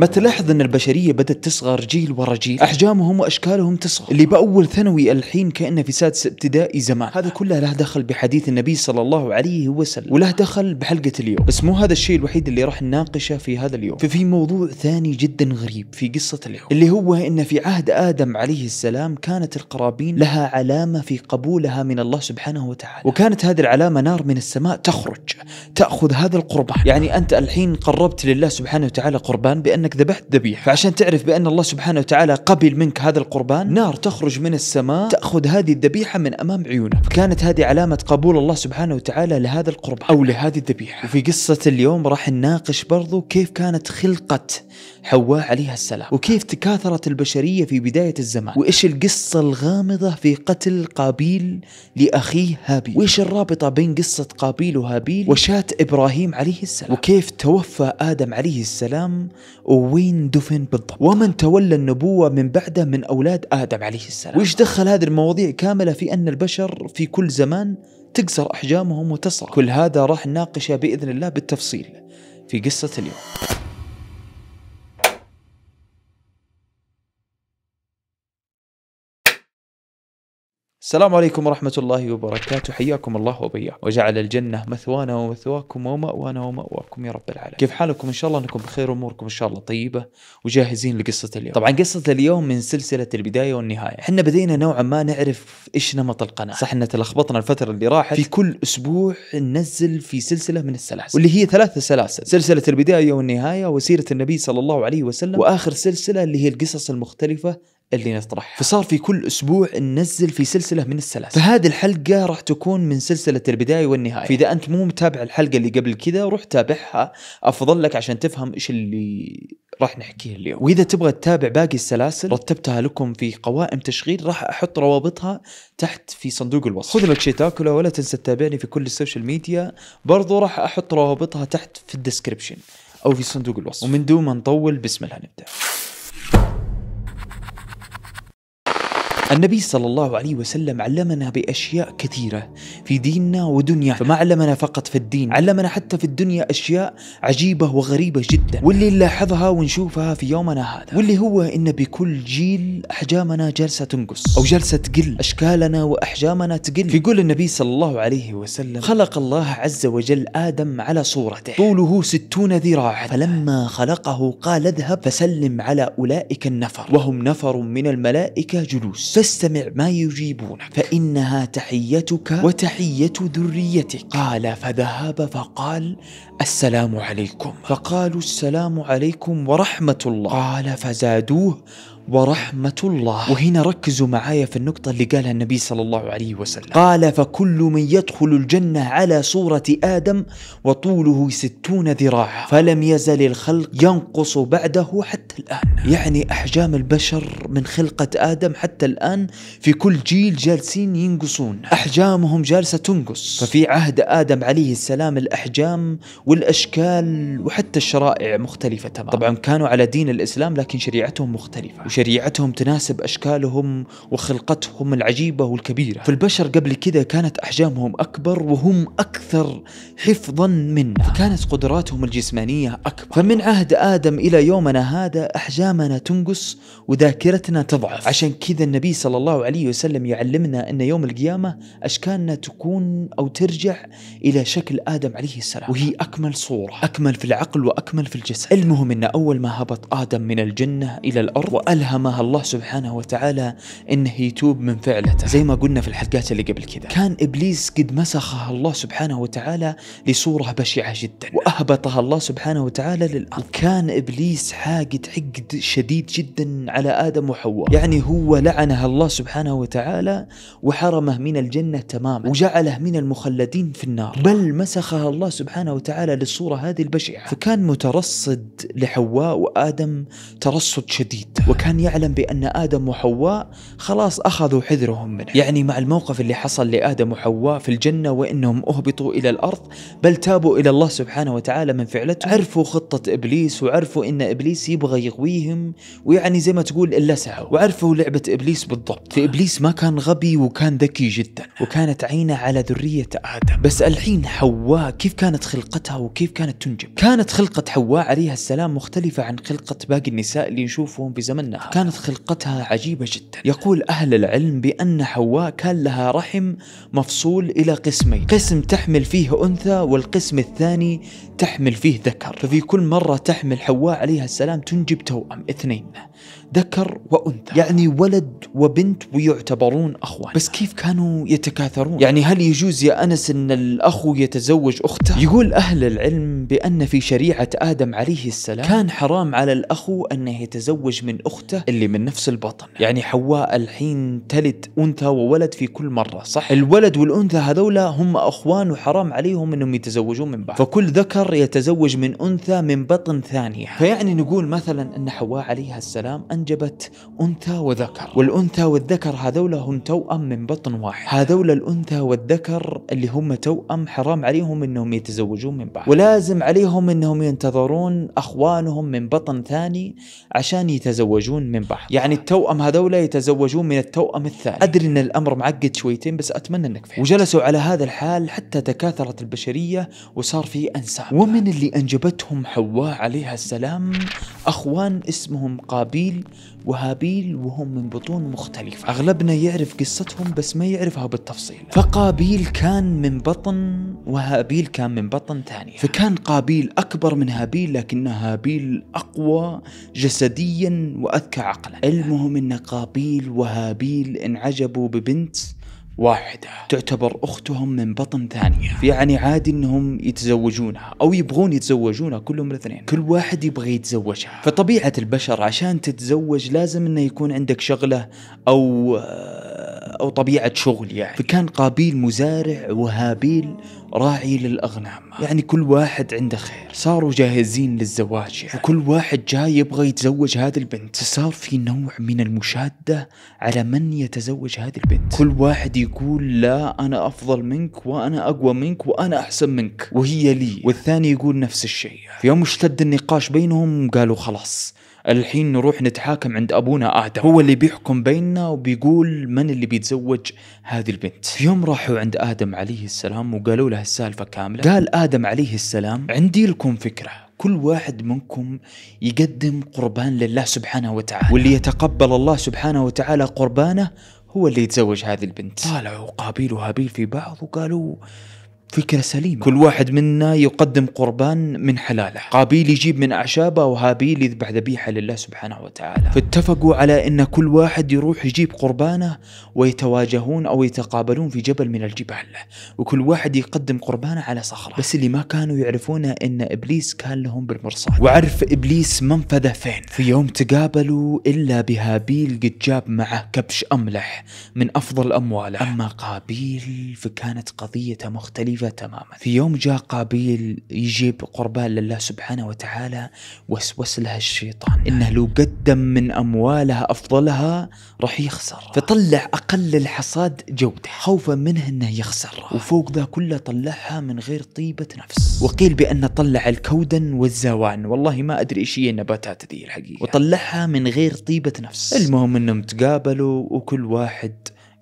ما تلاحظ ان البشريه بدات تصغر جيل ورا جيل احجامهم واشكالهم تصغر اللي باول ثانوي الحين كانه في سادس ابتدائي زمان هذا كله له دخل بحديث النبي صلى الله عليه وسلم وله دخل بحلقه اليوم بس مو هذا الشيء الوحيد اللي راح نناقشه في هذا اليوم ففي موضوع ثاني جدا غريب في قصه اليوم اللي هو ان في عهد ادم عليه السلام كانت القرابين لها علامه في قبولها من الله سبحانه وتعالى وكانت هذه العلامه نار من السماء تخرج تاخذ هذا القربان يعني انت الحين قربت لله سبحانه وتعالى قربان بانك انك ذبحت ذبيحه فعشان تعرف بان الله سبحانه وتعالى قبل منك هذا القربان نار تخرج من السماء تاخذ هذه الذبيحه من امام عيونه فكانت هذه علامه قبول الله سبحانه وتعالى لهذا القربان او لهذه الذبيحه وفي قصه اليوم راح نناقش برضو كيف كانت خلقه حواء عليها السلام وكيف تكاثرت البشريه في بدايه الزمان وايش القصه الغامضه في قتل قابيل لاخيه هابيل وايش الرابطه بين قصه قابيل وهابيل وشاة ابراهيم عليه السلام وكيف توفى ادم عليه السلام و وين دفن بالضبط ومن تولى النبوة من بعده من أولاد آدم عليه السلام وإيش دخل هذه المواضيع كاملة في أن البشر في كل زمان تكسر أحجامهم وتصغر كل هذا راح نناقشه بإذن الله بالتفصيل في قصة اليوم السلام عليكم ورحمة الله وبركاته حياكم الله وبياكم وجعل الجنة مثوانا ومثواكم ومأوانا ومأواكم يا رب العالمين كيف حالكم إن شاء الله أنكم بخير أموركم إن شاء الله طيبة وجاهزين لقصة اليوم طبعا قصة اليوم من سلسلة البداية والنهاية احنا بدينا نوعا ما نعرف إيش نمط القناة صح أن تلخبطنا الفترة اللي راحت في كل أسبوع ننزل في سلسلة من السلاسل واللي هي ثلاثة سلاسل سلسلة البداية والنهاية وسيرة النبي صلى الله عليه وسلم وآخر سلسلة اللي هي القصص المختلفة اللي نطرحها فصار في كل اسبوع ننزل في سلسله من السلاسل فهذه الحلقه راح تكون من سلسله البدايه والنهايه فاذا انت مو متابع الحلقه اللي قبل كذا روح تابعها افضل لك عشان تفهم ايش اللي راح نحكيه اليوم واذا تبغى تتابع باقي السلاسل رتبتها لكم في قوائم تشغيل راح احط روابطها تحت في صندوق الوصف خذ لك شيء تاكله ولا تنسى تتابعني في كل السوشيال ميديا برضو راح احط روابطها تحت في الديسكربشن او في صندوق الوصف ومن دون ما نطول بسم الله نبدا النبي صلى الله عليه وسلم علمنا بأشياء كثيرة في ديننا ودنيا فما علمنا فقط في الدين علمنا حتى في الدنيا أشياء عجيبة وغريبة جدا واللي نلاحظها ونشوفها في يومنا هذا واللي هو إن بكل جيل أحجامنا جالسة تنقص أو جالسة تقل أشكالنا وأحجامنا تقل فيقول النبي صلى الله عليه وسلم خلق الله عز وجل آدم على صورته طوله ستون ذراعا فلما خلقه قال اذهب فسلم على أولئك النفر وهم نفر من الملائكة جلوس فاستمع ما يجيبونك فإنها تحيتك وتحية ذريتك قال فذهب فقال السلام عليكم فقالوا السلام عليكم ورحمة الله قال فزادوه ورحمة الله وهنا ركزوا معايا في النقطة اللي قالها النبي صلى الله عليه وسلم قال فكل من يدخل الجنة على صورة آدم وطوله ستون ذراعا فلم يزل الخلق ينقص بعده حتى الآن يعني أحجام البشر من خلقة آدم حتى الآن في كل جيل جالسين ينقصون أحجامهم جالسة تنقص ففي عهد آدم عليه السلام الأحجام والاشكال وحتى الشرائع مختلفه تماما طبعا كانوا على دين الاسلام لكن شريعتهم مختلفه وشريعتهم تناسب اشكالهم وخلقتهم العجيبه والكبيره فالبشر قبل كذا كانت احجامهم اكبر وهم اكثر حفظا منا فكانت قدراتهم الجسمانيه اكبر فمن عهد ادم الى يومنا هذا احجامنا تنقص وذاكرتنا تضعف عشان كذا النبي صلى الله عليه وسلم يعلمنا ان يوم القيامه اشكالنا تكون او ترجع الى شكل ادم عليه السلام وهي اكبر أكمل صورة أكمل في العقل وأكمل في الجسد المهم أن أول ما هبط آدم من الجنة إلى الأرض وألهمها الله سبحانه وتعالى أنه يتوب من فعلته زي ما قلنا في الحلقات اللي قبل كذا كان إبليس قد مسخها الله سبحانه وتعالى لصورة بشعة جدا وأهبطها الله سبحانه وتعالى للأرض وكان إبليس حاقد حقد شديد جدا على آدم وحواء يعني هو لعنها الله سبحانه وتعالى وحرمه من الجنة تماما وجعله من المخلدين في النار بل مسخها الله سبحانه وتعالى تعالى للصورة هذه البشعة فكان مترصد لحواء وآدم ترصد شديد وكان يعلم بأن آدم وحواء خلاص أخذوا حذرهم منه يعني مع الموقف اللي حصل لآدم وحواء في الجنة وإنهم أهبطوا إلى الأرض بل تابوا إلى الله سبحانه وتعالى من فعلته عرفوا خطة إبليس وعرفوا إن إبليس يبغى يغويهم ويعني زي ما تقول إلا سعوا وعرفوا لعبة إبليس بالضبط فإبليس آه. ما كان غبي وكان ذكي جدا وكانت عينه على ذرية آدم بس الحين حواء كيف كانت خلقتها خلقتها وكيف كانت تنجب كانت خلقة حواء عليها السلام مختلفة عن خلقة باقي النساء اللي نشوفهم بزمننا كانت خلقتها عجيبة جدا يقول أهل العلم بأن حواء كان لها رحم مفصول إلى قسمين قسم تحمل فيه أنثى والقسم الثاني تحمل فيه ذكر ففي كل مرة تحمل حواء عليها السلام تنجب توأم اثنين ذكر وأنثى يعني ولد وبنت ويعتبرون أخوان بس كيف كانوا يتكاثرون يعني هل يجوز يا أنس أن الأخ يتزوج أخته يقول أهل أهل العلم بأن في شريعة آدم عليه السلام كان حرام على الأخو أنه يتزوج من أخته اللي من نفس البطن يعني حواء الحين تلد أنثى وولد في كل مرة صح الولد والأنثى هذولا هم أخوان وحرام عليهم أنهم يتزوجون من بعض فكل ذكر يتزوج من أنثى من بطن ثانية فيعني نقول مثلا أن حواء عليها السلام أنجبت أنثى وذكر والأنثى والذكر هذولا هم توأم من بطن واحد هذولا الأنثى والذكر اللي هم توأم حرام عليهم أنهم يتزوجون من بعض ولازم عليهم انهم ينتظرون اخوانهم من بطن ثاني عشان يتزوجون من بعض يعني التوأم هذولا يتزوجون من التوأم الثاني ادري ان الامر معقد شويتين بس اتمنى انك فهمت وجلسوا على هذا الحال حتى تكاثرت البشريه وصار في انساب ومن اللي انجبتهم حواء عليها السلام اخوان اسمهم قابيل وهابيل وهم من بطون مختلفة أغلبنا يعرف قصتهم بس ما يعرفها بالتفصيل فقابيل كان من بطن وهابيل كان من بطن ثانية فكان قابيل أكبر من هابيل لكن هابيل أقوى جسديا وأذكى عقلا المهم أن قابيل وهابيل انعجبوا ببنت واحدة تعتبر أختهم من بطن ثانية يعني عادي أنهم يتزوجونها أو يبغون يتزوجونها كلهم الاثنين كل واحد يبغى يتزوجها فطبيعة البشر عشان تتزوج لازم أنه يكون عندك شغلة أو آه، أو طبيعة شغل يعني فكان قابيل مزارع وهابيل راعي للأغنام يعني كل واحد عنده خير صاروا جاهزين للزواج يعني. وكل واحد جاي يبغى يتزوج هذه البنت صار في نوع من المشادة على من يتزوج هذه البنت كل واحد يقول لا أنا أفضل منك وأنا أقوى منك وأنا أحسن منك وهي لي والثاني يقول نفس الشيء في يوم اشتد النقاش بينهم قالوا خلاص الحين نروح نتحاكم عند ابونا ادم هو اللي بيحكم بيننا وبيقول من اللي بيتزوج هذه البنت في يوم راحوا عند ادم عليه السلام وقالوا له السالفه كامله قال ادم عليه السلام عندي لكم فكره كل واحد منكم يقدم قربان لله سبحانه وتعالى واللي يتقبل الله سبحانه وتعالى قربانه هو اللي يتزوج هذه البنت طالعوا قابيل وهابيل في بعض وقالوا فكرة سليمة كل واحد منا يقدم قربان من حلاله قابيل يجيب من أعشابه وهابيل يذبح ذبيحة لله سبحانه وتعالى فاتفقوا على أن كل واحد يروح يجيب قربانه ويتواجهون أو يتقابلون في جبل من الجبال وكل واحد يقدم قربانه على صخرة بس اللي ما كانوا يعرفونه أن إبليس كان لهم بالمرصاد وعرف إبليس منفذه فين في يوم تقابلوا إلا بهابيل قد جاب معه كبش أملح من أفضل أمواله أما قابيل فكانت قضيته مختلفة مختلفة تماما في يوم جاء قابيل يجيب قربان لله سبحانه وتعالى وسوس لها الشيطان إنه لو قدم من أموالها أفضلها راح يخسر فطلع أقل الحصاد جودة خوفا منه أنه يخسر آه. وفوق ذا كله طلعها من غير طيبة نفس آه. وقيل بأن طلع الكودن والزوان والله ما أدري إيش هي النباتات ذي الحقيقة وطلعها من غير طيبة نفس المهم أنهم تقابلوا وكل واحد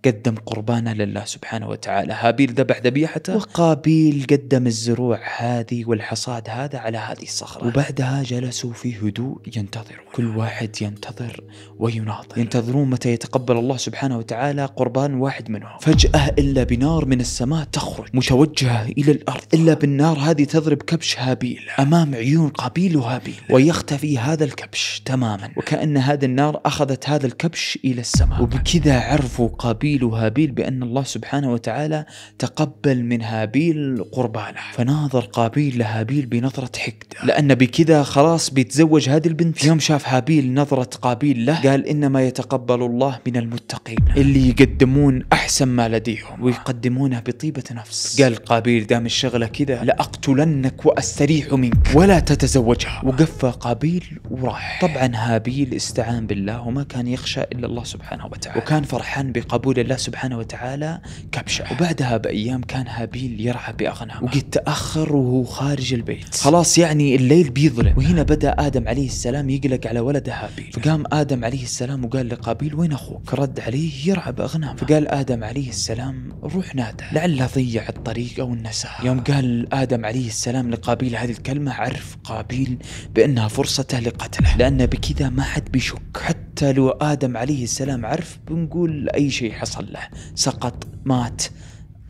قدم قربانا لله سبحانه وتعالى هابيل ذبح ذبيحته وقابيل قدم الزروع هذه والحصاد هذا على هذه الصخرة وبعدها جلسوا في هدوء ينتظرون كل واحد ينتظر ويناظر ينتظرون متى يتقبل الله سبحانه وتعالى قربان واحد منهم فجأة إلا بنار من السماء تخرج متوجهة إلى الأرض إلا بالنار هذه تضرب كبش هابيل أمام عيون قابيل وهابيل ويختفي هذا الكبش تماما وكأن هذه النار أخذت هذا الكبش إلى السماء وبكذا عرفوا قابيل قابيل وهابيل بأن الله سبحانه وتعالى تقبل من هابيل قربانه فناظر قابيل لهابيل بنظرة حقد لأن بكذا خلاص بيتزوج هذه البنت يوم شاف هابيل نظرة قابيل له قال إنما يتقبل الله من المتقين اللي يقدمون أحسن ما لديهم ويقدمونه بطيبة نفس قال قابيل دام الشغلة كذا لأقتلنك وأستريح منك ولا تتزوجها وقفى قابيل وراح طبعا هابيل استعان بالله وما كان يخشى إلا الله سبحانه وتعالى وكان فرحان بقبول يقول الله سبحانه وتعالى كبشة وبعدها بأيام كان هابيل يرعى بأغنامه وقد تأخر وهو خارج البيت خلاص يعني الليل بيظلم وهنا بدأ آدم عليه السلام يقلق على ولده هابيل فقام آدم عليه السلام وقال لقابيل وين أخوك رد عليه يرعى بأغنامه فقال آدم عليه السلام روح نادى لعله ضيع الطريق أو النساء يوم قال آدم عليه السلام لقابيل هذه الكلمة عرف قابيل بأنها فرصته لقتله لأن بكذا ما حد بيشك حتى لو آدم عليه السلام عرف بنقول أي شيء حصل حصل له سقط مات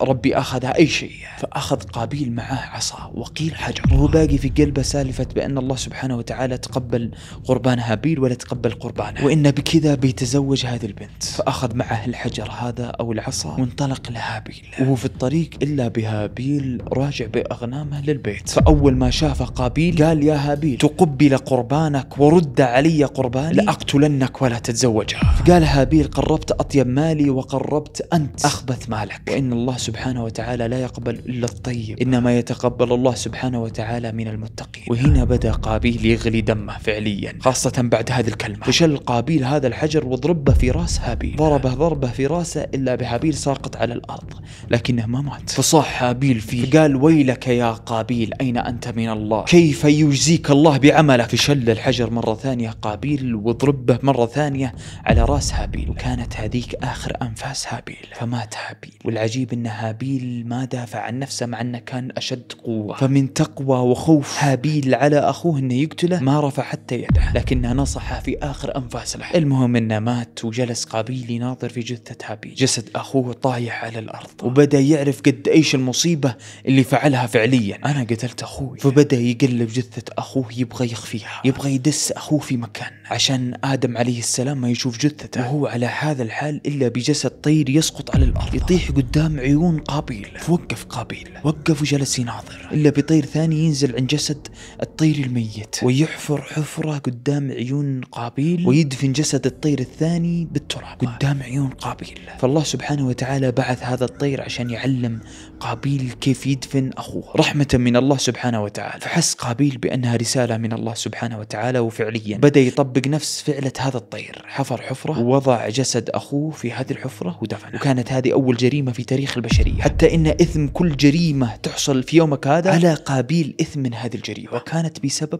ربي أخذها أي شيء يعني. فأخذ قابيل معه عصا وقيل حجر وهو باقي في قلبه سالفة بأن الله سبحانه وتعالى تقبل قربان هابيل ولا تقبل قربانه وإن بكذا بيتزوج هذه البنت فأخذ معه الحجر هذا أو العصا وانطلق لهابيل وهو في الطريق إلا بهابيل راجع بأغنامه للبيت فأول ما شاف قابيل قال يا هابيل تقبل قربانك ورد علي قرباني لأقتلنك ولا تتزوجها فقال هابيل قربت أطيب مالي وقربت أنت أخبث مالك وإن الله سبحانه وتعالى لا يقبل إلا الطيب إنما يتقبل الله سبحانه وتعالى من المتقين وهنا بدأ قابيل يغلي دمه فعليا خاصة بعد هذه الكلمة فشل قابيل هذا الحجر وضربه في راس هابيل ضربه ضربة في راسه إلا بهابيل ساقط على الأرض لكنه ما مات فصاح هابيل فيه فقال ويلك يا قابيل أين أنت من الله كيف يجزيك الله بعملك فشل الحجر مرة ثانية قابيل وضربه مرة ثانية على راس هابيل وكانت هذيك آخر أنفاس هابيل فمات هابيل والعجيب أنه هابيل ما دافع عن نفسه مع أنه كان أشد قوة فمن تقوى وخوف هابيل على أخوه أنه يقتله ما رفع حتى يده لكنه نصحه في آخر أنفاس له المهم أنه مات وجلس قابيل يناظر في جثة هابيل جسد أخوه طايح على الأرض وبدأ يعرف قد إيش المصيبة اللي فعلها فعليا أنا قتلت أخوي فبدأ يقلب جثة أخوه يبغى يخفيها يبغى يدس أخوه في مكان عشان آدم عليه السلام ما يشوف جثته وهو على هذا الحال إلا بجسد طير يسقط على الأرض يطيح قدام عيون يكون قابيل فوقف قابيل وقف وجلس يناظر إلا بطير ثاني ينزل عن جسد الطير الميت ويحفر حفرة قدام عيون قابيل ويدفن جسد الطير الثاني بالتراب قدام عيون قابيل فالله سبحانه وتعالى بعث هذا الطير عشان يعلم قابيل كيف يدفن أخوه رحمة من الله سبحانه وتعالى فحس قابيل بأنها رسالة من الله سبحانه وتعالى وفعليا بدأ يطبق نفس فعلة هذا الطير حفر حفرة ووضع جسد أخوه في هذه الحفرة ودفنه وكانت هذه أول جريمة في تاريخ البشرية حتى إن إثم كل جريمة تحصل في يومك هذا على قابيل إثم من هذه الجريمة وكانت بسبب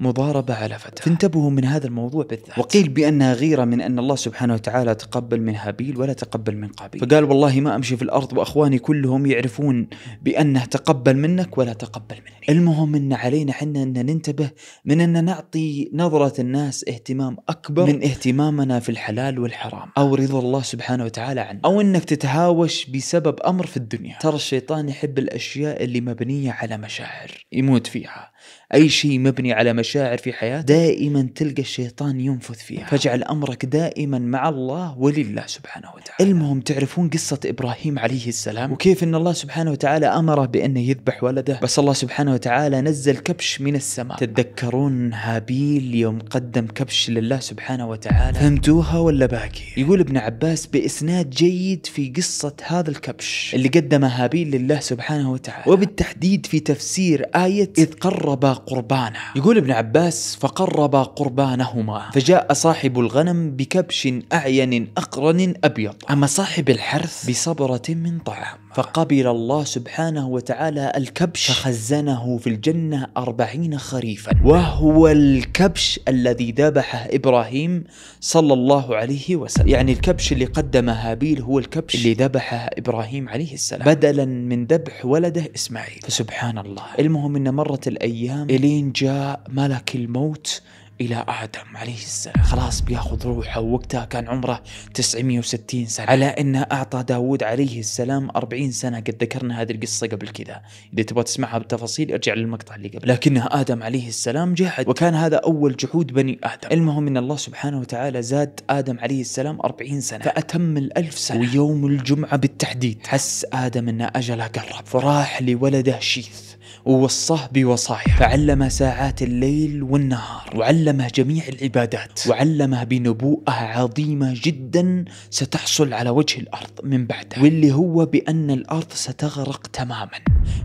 مضاربة على فتاة فانتبهوا من هذا الموضوع بالذات وقيل بأنها غيرة من أن الله سبحانه وتعالى تقبل من هابيل ولا تقبل من قابيل فقال والله ما أمشي في الأرض وأخواني كلهم يعرفون يعرفون بأنه تقبل منك ولا تقبل مني المهم أن علينا حنا أن ننتبه من أن نعطي نظرة الناس اهتمام أكبر من اهتمامنا في الحلال والحرام أو رضا الله سبحانه وتعالى عنه أو أنك تتهاوش بسبب أمر في الدنيا ترى الشيطان يحب الأشياء اللي مبنية على مشاعر يموت فيها اي شيء مبني على مشاعر في حياتك دائما تلقى الشيطان ينفث فيها فاجعل امرك دائما مع الله ولله سبحانه وتعالى المهم تعرفون قصه ابراهيم عليه السلام وكيف ان الله سبحانه وتعالى امره بانه يذبح ولده بس الله سبحانه وتعالى نزل كبش من السماء تتذكرون هابيل يوم قدم كبش لله سبحانه وتعالى فهمتوها ولا باقي يقول ابن عباس باسناد جيد في قصه هذا الكبش اللي قدمه هابيل لله سبحانه وتعالى وبالتحديد في تفسير ايه اذ قرب فقرب قربانه يقول ابن عباس فقرب قربانهما فجاء صاحب الغنم بكبش أعين أقرن أبيض أما صاحب الحرث بصبرة من طعام فقبل الله سبحانه وتعالى الكبش فخزنه في الجنة أربعين خريفا وهو الكبش الذي ذبحه إبراهيم صلى الله عليه وسلم يعني الكبش اللي قدمه هابيل هو الكبش اللي ذبحه إبراهيم عليه السلام بدلا من ذبح ولده إسماعيل فسبحان الله المهم أن مرت الأيام إلين جاء ملك الموت إلى آدم عليه السلام خلاص بياخذ روحه وقتها كان عمره 960 سنة على أنه أعطى داود عليه السلام 40 سنة قد ذكرنا هذه القصة قبل كذا إذا تبغى تسمعها بالتفاصيل ارجع للمقطع اللي قبل لكن آدم عليه السلام جحد وكان هذا أول جحود بني آدم المهم أن الله سبحانه وتعالى زاد آدم عليه السلام 40 سنة فأتم الألف سنة ويوم الجمعة بالتحديد حس آدم أن أجله قرب فراح لولده شيث ووصاه بوصايا فعلمه ساعات الليل والنهار وعلمه جميع العبادات وعلمه بنبوءة عظيمة جدا ستحصل على وجه الأرض من بعدها واللي هو بأن الأرض ستغرق تماما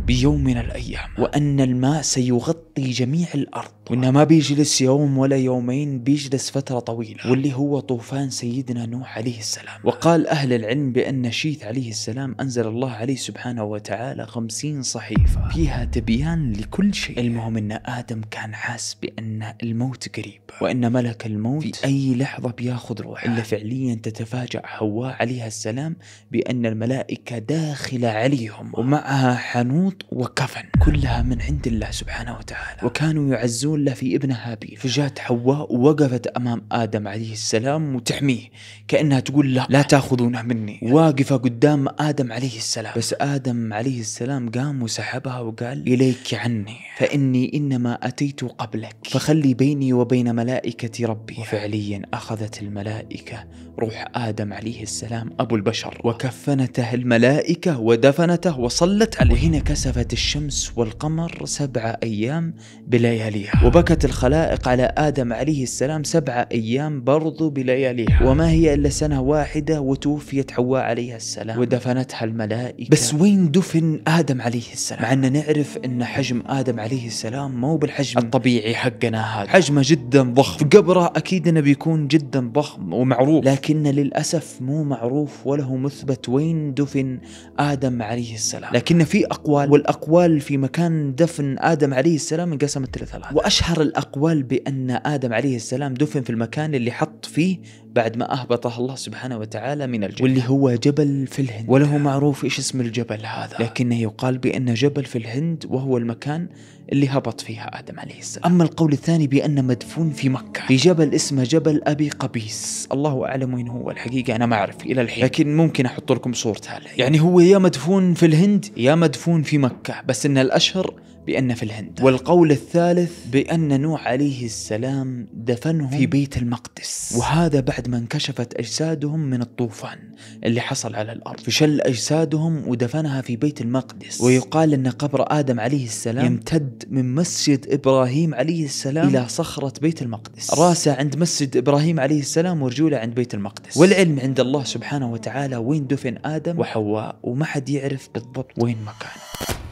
بيوم من الأيام وأن الماء سيغطي جميع الأرض وإنه ما بيجلس يوم ولا يومين بيجلس فترة طويلة واللي هو طوفان سيدنا نوح عليه السلام وقال أهل العلم بأن شيث عليه السلام أنزل الله عليه سبحانه وتعالى خمسين صحيفة فيها تبيان لكل شيء المهم أن آدم كان حاس بأن الموت قريب وأن ملك الموت في أي لحظة بياخذ روحه إلا فعليا تتفاجأ حواء عليها السلام بأن الملائكة داخلة عليهم ومعها حنون قنوط وكفن كلها من عند الله سبحانه وتعالى وكانوا يعزون له في ابنه هابيل فجاءت حواء ووقفت أمام آدم عليه السلام وتحميه كأنها تقول لا لا تأخذونه مني واقفة قدام آدم عليه السلام بس آدم عليه السلام قام وسحبها وقال إليك عني فإني إنما أتيت قبلك فخلي بيني وبين ملائكة ربي وفعليا أخذت الملائكة روح آدم عليه السلام أبو البشر وكفنته الملائكة ودفنته وصلت عليه حين كسفت الشمس والقمر سبع أيام بلياليها وبكت الخلائق على آدم عليه السلام سبع أيام برضو بلياليها نعم. وما هي إلا سنة واحدة وتوفيت حواء عليها السلام ودفنتها الملائكة بس وين دفن آدم عليه السلام مع أن نعرف أن حجم آدم عليه السلام مو بالحجم الطبيعي حقنا هذا حجمه جدا ضخم قبره أكيد أنه بيكون جدا ضخم ومعروف لكن للأسف مو معروف وله مثبت وين دفن آدم عليه السلام لكن في الأقوال والأقوال في مكان دفن آدم عليه السلام انقسمت إلى ثلاثة وأشهر الأقوال بأن آدم عليه السلام دفن في المكان اللي حط فيه بعد ما أهبطه الله سبحانه وتعالى من الجنة واللي هو جبل في الهند وله معروف إيش اسم الجبل هذا لكنه يقال بأن جبل في الهند وهو المكان اللي هبط فيها آدم عليه السلام أما القول الثاني بأنه مدفون في مكة في جبل اسمه جبل أبي قبيس الله أعلم وين هو الحقيقة أنا ما أعرف إلى الحين لكن ممكن أحط لكم صورته يعني هو يا مدفون في الهند يا مدفون يكون في مكة بس إن الأشهر بأن في الهند والقول الثالث بأن نوح عليه السلام دفنهم في بيت المقدس وهذا بعد ما انكشفت أجسادهم من الطوفان اللي حصل على الأرض فشل أجسادهم ودفنها في بيت المقدس ويقال أن قبر آدم عليه السلام يمتد من مسجد إبراهيم عليه السلام إلى صخرة بيت المقدس راسه عند مسجد إبراهيم عليه السلام ورجوله عند بيت المقدس والعلم عند الله سبحانه وتعالى وين دفن آدم وحواء وما حد يعرف بالضبط وين مكانه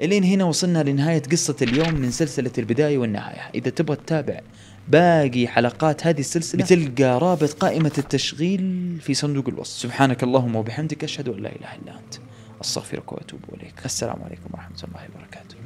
الين هنا وصلنا لنهاية قصة اليوم من سلسلة البداية والنهاية إذا تبغى تتابع باقي حلقات هذه السلسلة بتلقى رابط قائمة التشغيل في صندوق الوصف سبحانك اللهم وبحمدك أشهد أن لا إله إلا أنت أستغفرك وأتوب إليك السلام عليكم ورحمة الله وبركاته